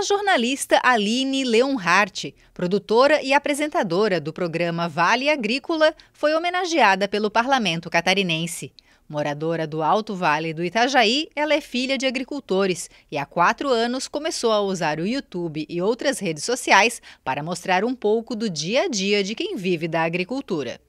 a jornalista Aline Leonhardt, produtora e apresentadora do programa Vale Agrícola, foi homenageada pelo parlamento catarinense. Moradora do Alto Vale do Itajaí, ela é filha de agricultores e há quatro anos começou a usar o YouTube e outras redes sociais para mostrar um pouco do dia a dia de quem vive da agricultura.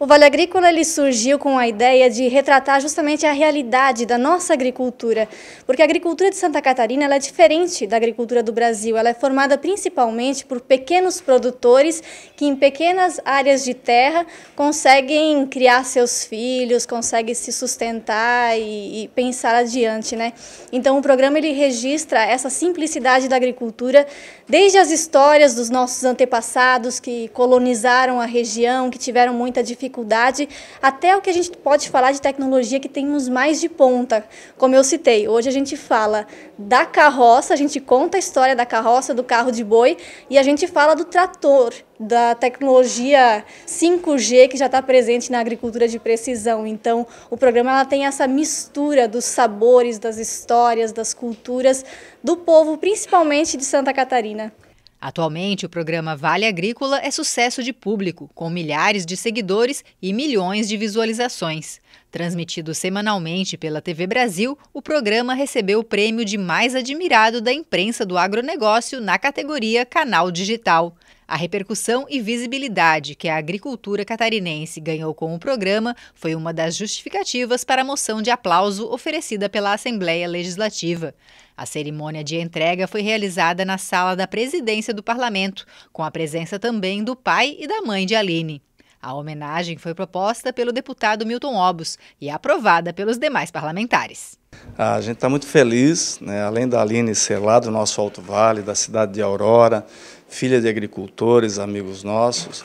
O Vale Agrícola ele surgiu com a ideia de retratar justamente a realidade da nossa agricultura, porque a agricultura de Santa Catarina ela é diferente da agricultura do Brasil. Ela é formada principalmente por pequenos produtores que em pequenas áreas de terra conseguem criar seus filhos, conseguem se sustentar e, e pensar adiante, né? Então o programa ele registra essa simplicidade da agricultura desde as histórias dos nossos antepassados que colonizaram a região, que tiveram muita dificuldade dificuldade, até o que a gente pode falar de tecnologia que temos mais de ponta. Como eu citei, hoje a gente fala da carroça, a gente conta a história da carroça, do carro de boi, e a gente fala do trator, da tecnologia 5G que já está presente na agricultura de precisão. Então, o programa ela tem essa mistura dos sabores, das histórias, das culturas do povo, principalmente de Santa Catarina. Atualmente, o programa Vale Agrícola é sucesso de público, com milhares de seguidores e milhões de visualizações. Transmitido semanalmente pela TV Brasil, o programa recebeu o prêmio de mais admirado da imprensa do agronegócio na categoria Canal Digital. A repercussão e visibilidade que a agricultura catarinense ganhou com o programa foi uma das justificativas para a moção de aplauso oferecida pela Assembleia Legislativa. A cerimônia de entrega foi realizada na sala da presidência do parlamento, com a presença também do pai e da mãe de Aline. A homenagem foi proposta pelo deputado Milton Obos e aprovada pelos demais parlamentares. A gente está muito feliz, né? além da Aline ser lá do nosso Alto Vale, da cidade de Aurora, filha de agricultores, amigos nossos,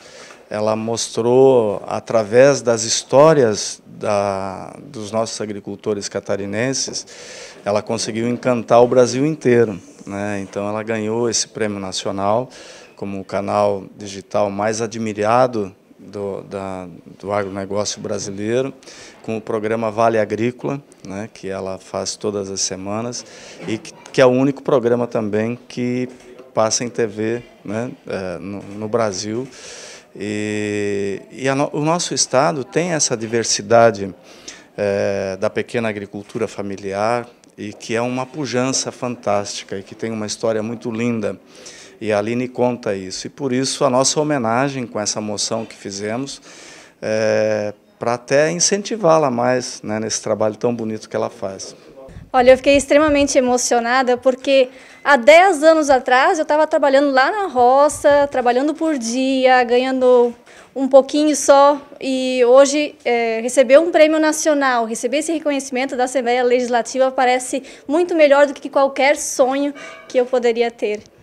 ela mostrou, através das histórias da, dos nossos agricultores catarinenses, ela conseguiu encantar o Brasil inteiro. Né? Então ela ganhou esse prêmio nacional como o canal digital mais admirado do, da, do agronegócio brasileiro, com o programa Vale Agrícola, né, que ela faz todas as semanas, e que, que é o único programa também que passa em TV né, é, no, no Brasil. E, e a, o nosso estado tem essa diversidade é, da pequena agricultura familiar, e que é uma pujança fantástica e que tem uma história muito linda. E a Aline conta isso. E por isso a nossa homenagem com essa moção que fizemos, é, para até incentivá-la mais né, nesse trabalho tão bonito que ela faz. Olha, eu fiquei extremamente emocionada porque há 10 anos atrás eu estava trabalhando lá na roça, trabalhando por dia, ganhando um pouquinho só e hoje é, receber um prêmio nacional, receber esse reconhecimento da Assembleia Legislativa parece muito melhor do que qualquer sonho que eu poderia ter.